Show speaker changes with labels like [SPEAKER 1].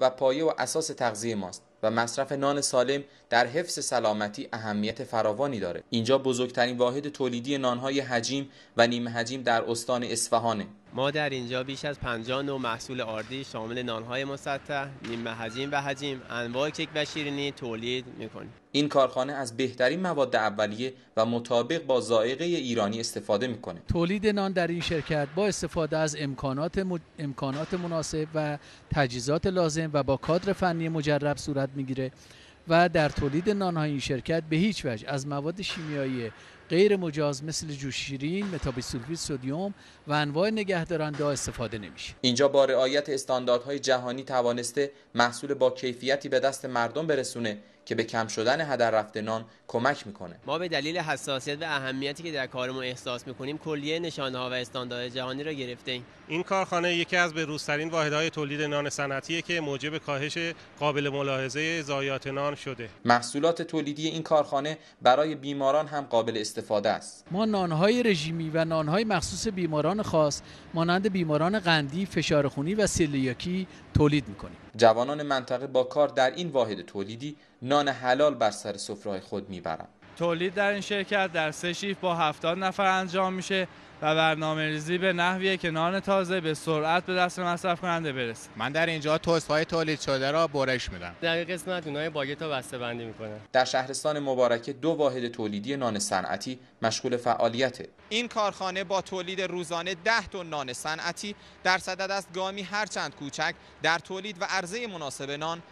[SPEAKER 1] و پایه و اساس تغذیه ماست و مصرف نان سالم در حفظ سلامتی اهمیت فراوانی داره اینجا بزرگترین واحد تولیدی نانهای حجیم و نیمه حجیم در استان اصفهانه
[SPEAKER 2] ما در اینجا بیش از 50 نوع محصول آردی شامل نانهای مسطح،
[SPEAKER 1] نیمه هجیم و هجیم انواع کیک و شیرینی تولید میکنیم. این کارخانه از بهترین مواد اولیه و مطابق با ذائقه ایرانی استفاده میکنه.
[SPEAKER 3] تولید نان در این شرکت با استفاده از امکانات, امکانات مناسب و تجهیزات لازم و با کادر فنی مجرب صورت میگیره و در تولید نانهای این شرکت به هیچ وجه از مواد شیمیایی غیر مجاز مثل جوشیرین، متابیسولفیت سدیم و انواع نگهدارنده استفاده نمیشه.
[SPEAKER 1] اینجا با رعایت استانداردهای جهانی توانسته محصول با کیفیتی به دست مردم برسونه که به کم شدن هدر رفت نان کمک میکنه
[SPEAKER 2] ما به دلیل حساسیت و اهمیتی که در کارمون احساس میکنیم کلیه نشانه ها و استانداردهای جهانی را گرفته این کارخانه یکی از بروزترین واحدهای تولید نان صنعتیه که موجب
[SPEAKER 1] کاهش قابل ملاحظه ضایعات نان شده محصولات تولیدی این کارخانه برای بیماران هم قابل استفاده استفاده است
[SPEAKER 3] ما نانهای رژیمی و نانهای مخصوص بیماران خاص مانند بیماران قندی، فشار خونی و سلیاکی تولید میکنیم
[SPEAKER 1] جوانان منطقه با کار در این واحد تولیدی نان حلال بر سر سفره خود میبرند
[SPEAKER 2] تولید در این شرکت در سه شیف با 70 نفر انجام میشه و برنامه ریزی به نحوی که نان تازه به سرعت به دست مصرف کننده برسه
[SPEAKER 1] من در اینجا توست های تولید شده را برش میدم
[SPEAKER 2] در قسمت اونای باگت ها بسته بندی میکنه
[SPEAKER 1] در شهرستان مبارکه دو واحد تولیدی نان صنعتی مشغول فعالیته این کارخانه با تولید روزانه 10 تن نان صنعتی در صدد است گامی هرچند کوچک در تولید و عرضه مناسب نان